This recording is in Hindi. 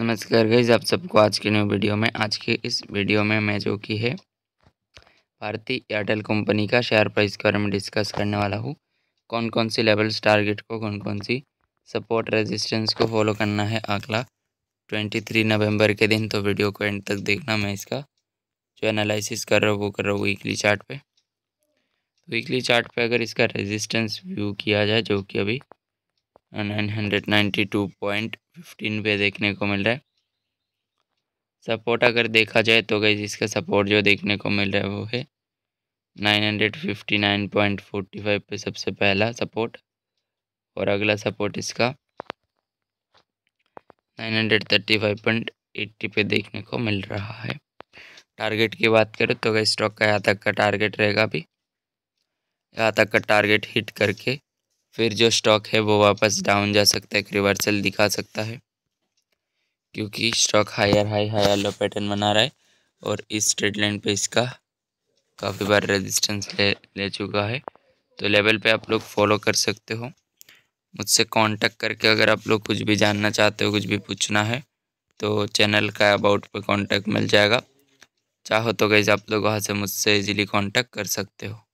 नमस्कार गईज आप सबको आज के न्यू वीडियो में आज के इस वीडियो में मैं जो की है भारतीय एयरटेल कंपनी का शेयर प्राइस के बारे में डिस्कस करने वाला हूँ कौन कौन सी लेवल्स टारगेट को कौन कौन सी सपोर्ट रेजिस्टेंस को फॉलो करना है अगला ट्वेंटी थ्री नवम्बर के दिन तो वीडियो को एंड तक देखना मैं इसका जो एनालिसिस कर रहा हूँ वो कर रहा हूँ वीकली चार्ट वीकली चार्ट अगर इसका रजिस्टेंस व्यू किया जाए जो कि अभी nine hundred ninety two point fifteen पे देखने को मिल रहा है सपोर्ट अगर देखा जाए तो गई इसका सपोर्ट जो देखने को मिल रहा है वो है nine hundred fifty nine point five पे सबसे पहला सपोर्ट और अगला सपोर्ट इसका nine hundred thirty five point eighty पे देखने को मिल रहा है टारगेट की बात करें तो गई स्टॉक का यहाँ तक का टारगेट रहेगा अभी यहाँ तक का टारगेट हिट करके फिर जो स्टॉक है वो वापस डाउन जा सकता है एक रिवर्सल दिखा सकता है क्योंकि stock higher high higher low pattern बना रहा है और इस ट्रेड लाइन पे इसका काफ़ी बार रेजिस्टेंस ले ले चुका है तो लेवल पे आप लोग फॉलो कर सकते हो मुझसे कांटेक्ट करके अगर आप लोग कुछ भी जानना चाहते हो कुछ भी पूछना है तो चैनल का अबाउट पे कांटेक्ट मिल जाएगा चाहो तो गई आप लोग वहाँ से मुझसे इजीली कांटेक्ट कर सकते हो